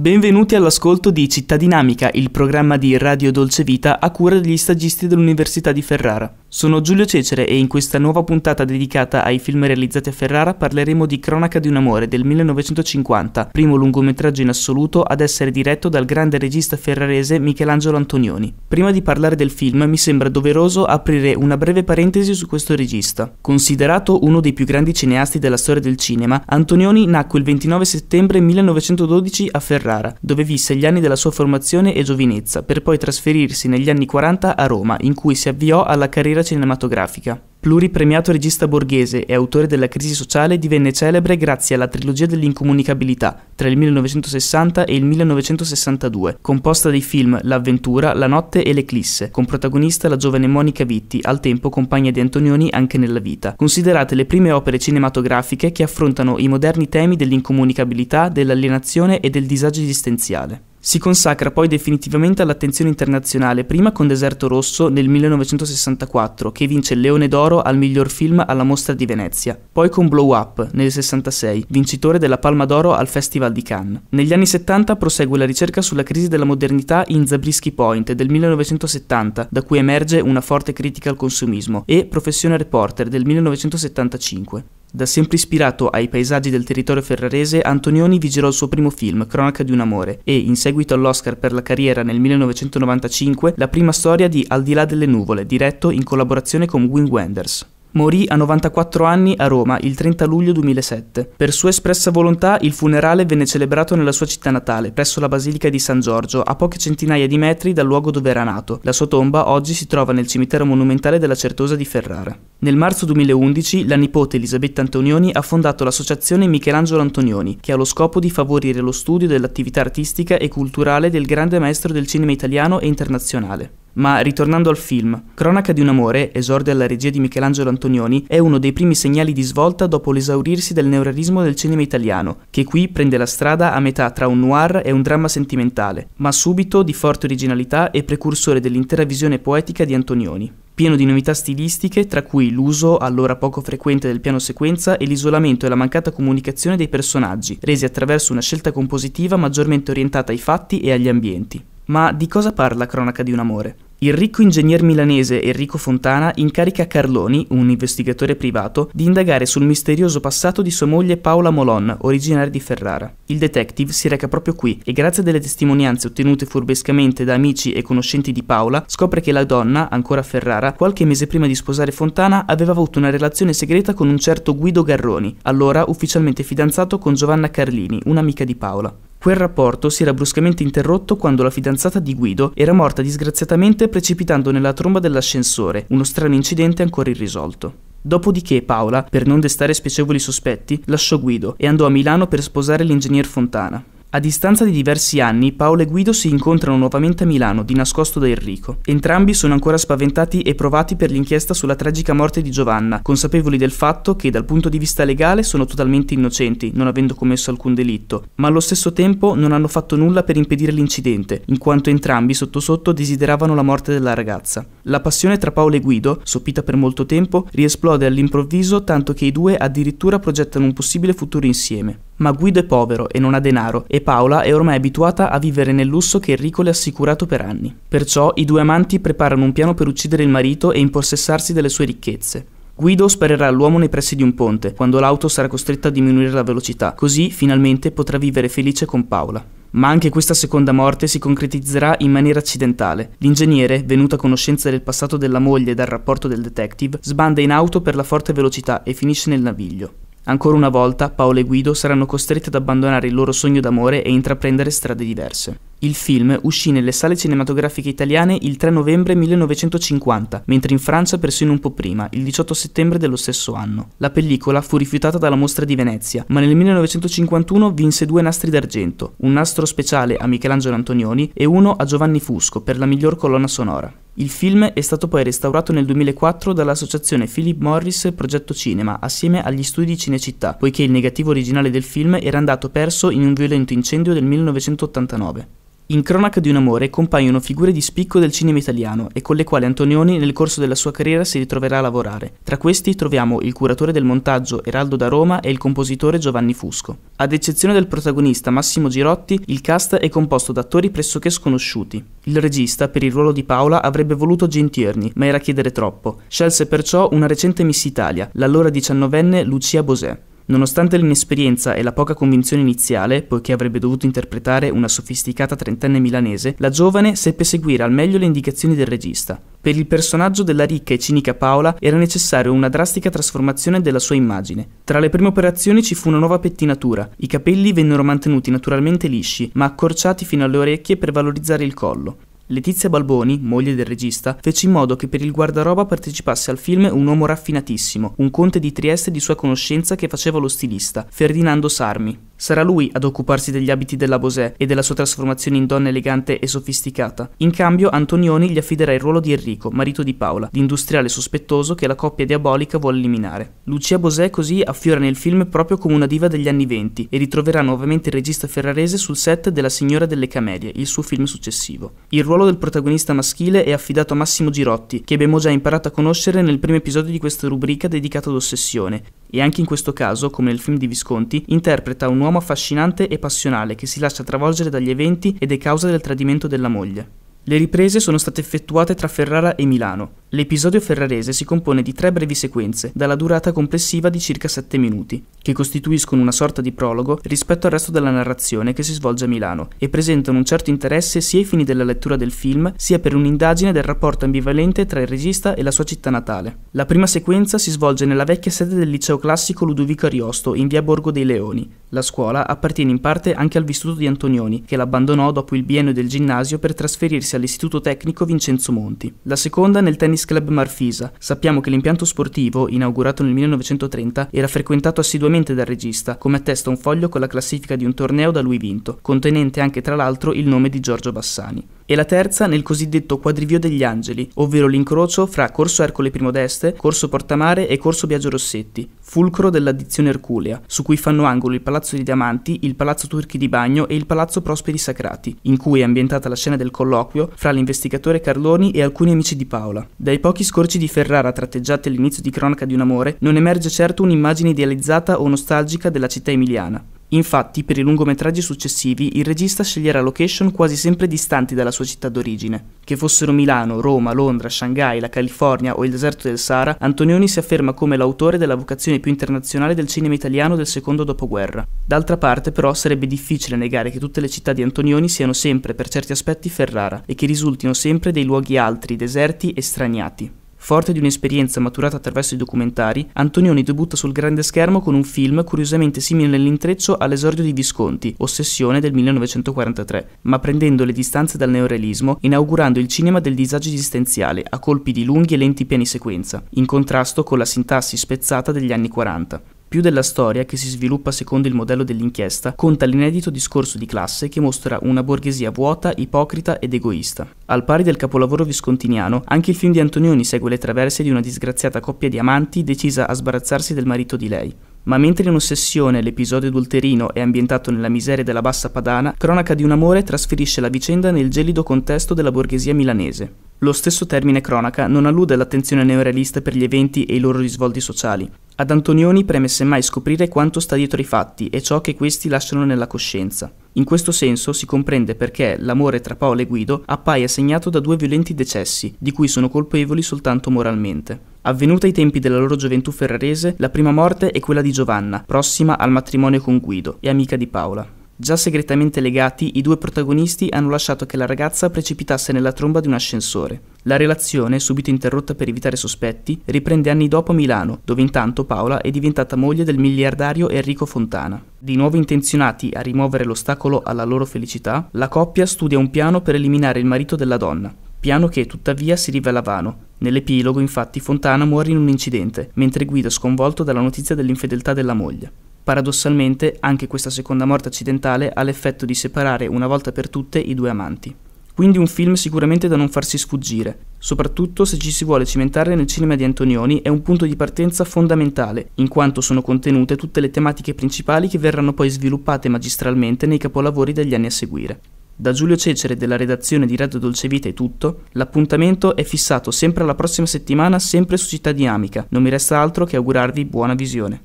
Benvenuti all'ascolto di Cittadinamica, il programma di Radio Dolce Vita a cura degli stagisti dell'Università di Ferrara. Sono Giulio Cecere e in questa nuova puntata dedicata ai film realizzati a Ferrara parleremo di Cronaca di un amore del 1950, primo lungometraggio in assoluto ad essere diretto dal grande regista ferrarese Michelangelo Antonioni. Prima di parlare del film mi sembra doveroso aprire una breve parentesi su questo regista. Considerato uno dei più grandi cineasti della storia del cinema, Antonioni nacque il 29 settembre 1912 a Ferrara, dove visse gli anni della sua formazione e giovinezza, per poi trasferirsi negli anni 40 a Roma, in cui si avviò alla carriera carriera cinematografica. Pluripremiato regista borghese e autore della crisi sociale, divenne celebre grazie alla trilogia dell'incomunicabilità tra il 1960 e il 1962, composta dei film L'avventura, La notte e L'eclisse, con protagonista la giovane Monica Vitti, al tempo compagna di Antonioni anche nella vita, considerate le prime opere cinematografiche che affrontano i moderni temi dell'incomunicabilità, dell'alienazione e del disagio esistenziale. Si consacra poi definitivamente all'attenzione internazionale, prima con Deserto Rosso nel 1964, che vince il Leone d'Oro al miglior film alla Mostra di Venezia, poi con Blow Up nel 66, vincitore della Palma d'Oro al Festival di Cannes. Negli anni 70 prosegue la ricerca sulla crisi della modernità in Zabriskie Point del 1970, da cui emerge una forte critica al consumismo, e Professione Reporter del 1975. Da sempre ispirato ai paesaggi del territorio ferrarese, Antonioni vi il suo primo film, Cronaca di un amore, e, in seguito all'Oscar per la carriera nel 1995, la prima storia di Al di là delle nuvole, diretto in collaborazione con Wim Wenders. Morì a 94 anni a Roma il 30 luglio 2007. Per sua espressa volontà il funerale venne celebrato nella sua città natale, presso la Basilica di San Giorgio, a poche centinaia di metri dal luogo dove era nato. La sua tomba oggi si trova nel cimitero monumentale della Certosa di Ferrara. Nel marzo 2011 la nipote Elisabetta Antonioni ha fondato l'associazione Michelangelo Antonioni, che ha lo scopo di favorire lo studio dell'attività artistica e culturale del grande maestro del cinema italiano e internazionale. Ma ritornando al film, Cronaca di un amore, esordio alla regia di Michelangelo Antonioni, è uno dei primi segnali di svolta dopo l'esaurirsi del neorealismo del cinema italiano, che qui prende la strada a metà tra un noir e un dramma sentimentale, ma subito di forte originalità e precursore dell'intera visione poetica di Antonioni pieno di novità stilistiche, tra cui l'uso, allora poco frequente, del piano sequenza e l'isolamento e la mancata comunicazione dei personaggi, resi attraverso una scelta compositiva maggiormente orientata ai fatti e agli ambienti. Ma di cosa parla Cronaca di un amore? Il ricco ingegner milanese Enrico Fontana incarica Carloni, un investigatore privato, di indagare sul misterioso passato di sua moglie Paola Molon, originaria di Ferrara. Il detective si reca proprio qui e grazie delle testimonianze ottenute furbescamente da amici e conoscenti di Paola, scopre che la donna, ancora a Ferrara, qualche mese prima di sposare Fontana, aveva avuto una relazione segreta con un certo Guido Garroni, allora ufficialmente fidanzato con Giovanna Carlini, un'amica di Paola. Quel rapporto si era bruscamente interrotto quando la fidanzata di Guido era morta disgraziatamente precipitando nella tromba dell'ascensore, uno strano incidente ancora irrisolto. Dopodiché Paola, per non destare spiacevoli sospetti, lasciò Guido e andò a Milano per sposare l'ingegner Fontana. A distanza di diversi anni, Paolo e Guido si incontrano nuovamente a Milano, di nascosto da Enrico. Entrambi sono ancora spaventati e provati per l'inchiesta sulla tragica morte di Giovanna, consapevoli del fatto che dal punto di vista legale sono totalmente innocenti, non avendo commesso alcun delitto, ma allo stesso tempo non hanno fatto nulla per impedire l'incidente, in quanto entrambi sotto sotto desideravano la morte della ragazza. La passione tra Paolo e Guido, sopita per molto tempo, riesplode all'improvviso tanto che i due addirittura progettano un possibile futuro insieme ma Guido è povero e non ha denaro e Paola è ormai abituata a vivere nel lusso che Enrico le ha assicurato per anni. Perciò i due amanti preparano un piano per uccidere il marito e impossessarsi delle sue ricchezze. Guido sparerà l'uomo nei pressi di un ponte, quando l'auto sarà costretta a diminuire la velocità, così finalmente potrà vivere felice con Paola. Ma anche questa seconda morte si concretizzerà in maniera accidentale. L'ingegnere, venuto a conoscenza del passato della moglie e dal rapporto del detective, sbanda in auto per la forte velocità e finisce nel naviglio. Ancora una volta Paolo e Guido saranno costretti ad abbandonare il loro sogno d'amore e intraprendere strade diverse. Il film uscì nelle sale cinematografiche italiane il 3 novembre 1950, mentre in Francia persino un po' prima, il 18 settembre dello stesso anno. La pellicola fu rifiutata dalla mostra di Venezia, ma nel 1951 vinse due nastri d'argento, un nastro speciale a Michelangelo Antonioni e uno a Giovanni Fusco per la miglior colonna sonora. Il film è stato poi restaurato nel 2004 dall'associazione Philip Morris Progetto Cinema assieme agli studi Cinecittà, poiché il negativo originale del film era andato perso in un violento incendio del 1989. In Cronaca di un amore compaiono figure di spicco del cinema italiano e con le quali Antonioni nel corso della sua carriera si ritroverà a lavorare. Tra questi troviamo il curatore del montaggio Eraldo da Roma e il compositore Giovanni Fusco. Ad eccezione del protagonista Massimo Girotti, il cast è composto da attori pressoché sconosciuti. Il regista, per il ruolo di Paola, avrebbe voluto Gin ma era chiedere troppo. Scelse perciò una recente Miss Italia, l'allora diciannovenne Lucia Bosè. Nonostante l'inesperienza e la poca convinzione iniziale, poiché avrebbe dovuto interpretare una sofisticata trentenne milanese, la giovane seppe seguire al meglio le indicazioni del regista. Per il personaggio della ricca e cinica Paola era necessaria una drastica trasformazione della sua immagine. Tra le prime operazioni ci fu una nuova pettinatura. I capelli vennero mantenuti naturalmente lisci, ma accorciati fino alle orecchie per valorizzare il collo. Letizia Balboni, moglie del regista, fece in modo che per il guardaroba partecipasse al film un uomo raffinatissimo, un conte di Trieste di sua conoscenza che faceva lo stilista, Ferdinando Sarmi. Sarà lui ad occuparsi degli abiti della Bosè e della sua trasformazione in donna elegante e sofisticata. In cambio, Antonioni gli affiderà il ruolo di Enrico, marito di Paola, l'industriale sospettoso che la coppia diabolica vuole eliminare. Lucia Bosè così affiora nel film proprio come una diva degli anni venti e ritroverà nuovamente il regista ferrarese sul set della Signora delle Camelie, il suo film successivo. Il ruolo ruolo del protagonista maschile è affidato a Massimo Girotti, che abbiamo già imparato a conoscere nel primo episodio di questa rubrica dedicata ad Ossessione, e anche in questo caso, come nel film di Visconti, interpreta un uomo affascinante e passionale che si lascia travolgere dagli eventi ed è causa del tradimento della moglie. Le riprese sono state effettuate tra Ferrara e Milano. L'episodio ferrarese si compone di tre brevi sequenze, dalla durata complessiva di circa 7 minuti, che costituiscono una sorta di prologo rispetto al resto della narrazione che si svolge a Milano e presentano un certo interesse sia ai fini della lettura del film, sia per un'indagine del rapporto ambivalente tra il regista e la sua città natale. La prima sequenza si svolge nella vecchia sede del liceo classico Ludovico Ariosto in via Borgo dei Leoni. La scuola appartiene in parte anche al vissuto di Antonioni, che l'abbandonò dopo il biennio del ginnasio per trasferirsi all'istituto tecnico Vincenzo Monti. La seconda nel tennis Tennis Club Marfisa. Sappiamo che l'impianto sportivo, inaugurato nel 1930, era frequentato assiduamente dal regista, come attesta un foglio con la classifica di un torneo da lui vinto, contenente anche tra l'altro il nome di Giorgio Bassani e la terza nel cosiddetto quadrivio degli angeli, ovvero l'incrocio fra Corso Ercole I Primodeste, Corso Portamare e Corso Biagio Rossetti, fulcro dell'addizione Erculea, su cui fanno angolo il Palazzo di Diamanti, il Palazzo Turchi di Bagno e il Palazzo Prosperi Sacrati, in cui è ambientata la scena del colloquio fra l'investigatore Carloni e alcuni amici di Paola. Dai pochi scorci di Ferrara tratteggiati all'inizio di Cronaca di un amore, non emerge certo un'immagine idealizzata o nostalgica della città emiliana. Infatti, per i lungometraggi successivi il regista sceglierà location quasi sempre distanti dalla sua città d'origine. Che fossero Milano, Roma, Londra, Shanghai, la California o il deserto del Sahara, Antonioni si afferma come l'autore della vocazione più internazionale del cinema italiano del secondo dopoguerra. D'altra parte, però, sarebbe difficile negare che tutte le città di Antonioni siano sempre, per certi aspetti, Ferrara e che risultino sempre dei luoghi altri, deserti e straniati. Forte di un'esperienza maturata attraverso i documentari, Antonioni debutta sul grande schermo con un film curiosamente simile nell'intreccio all'esordio di Visconti, Ossessione del 1943, ma prendendo le distanze dal neorealismo, inaugurando il cinema del disagio esistenziale a colpi di lunghi e lenti piani sequenza, in contrasto con la sintassi spezzata degli anni 40. Più della storia, che si sviluppa secondo il modello dell'inchiesta, conta l'inedito discorso di classe che mostra una borghesia vuota, ipocrita ed egoista. Al pari del capolavoro viscontiniano, anche il film di Antonioni segue le traverse di una disgraziata coppia di amanti decisa a sbarazzarsi del marito di lei. Ma mentre in ossessione l'episodio adulterino è ambientato nella miseria della bassa padana, Cronaca di un amore trasferisce la vicenda nel gelido contesto della borghesia milanese. Lo stesso termine cronaca non allude all'attenzione neorealista per gli eventi e i loro risvolti sociali. Ad Antonioni preme semmai scoprire quanto sta dietro i fatti e ciò che questi lasciano nella coscienza. In questo senso si comprende perché l'amore tra Paolo e Guido appaia segnato da due violenti decessi, di cui sono colpevoli soltanto moralmente. Avvenuta ai tempi della loro gioventù ferrarese, la prima morte è quella di Giovanna, prossima al matrimonio con Guido e amica di Paola. Già segretamente legati, i due protagonisti hanno lasciato che la ragazza precipitasse nella tromba di un ascensore. La relazione, subito interrotta per evitare sospetti, riprende anni dopo a Milano, dove intanto Paola è diventata moglie del miliardario Enrico Fontana. Di nuovo intenzionati a rimuovere l'ostacolo alla loro felicità, la coppia studia un piano per eliminare il marito della donna, piano che tuttavia si rivela vano. Nell'epilogo infatti Fontana muore in un incidente, mentre guida sconvolto dalla notizia dell'infedeltà della moglie. Paradossalmente, anche questa seconda morte accidentale ha l'effetto di separare una volta per tutte i due amanti. Quindi un film sicuramente da non farsi sfuggire, soprattutto se ci si vuole cimentare nel cinema di Antonioni è un punto di partenza fondamentale, in quanto sono contenute tutte le tematiche principali che verranno poi sviluppate magistralmente nei capolavori degli anni a seguire. Da Giulio Cecere della redazione di Radio Dolce Vita è tutto, l'appuntamento è fissato sempre alla prossima settimana, sempre su Città Dinamica, non mi resta altro che augurarvi buona visione.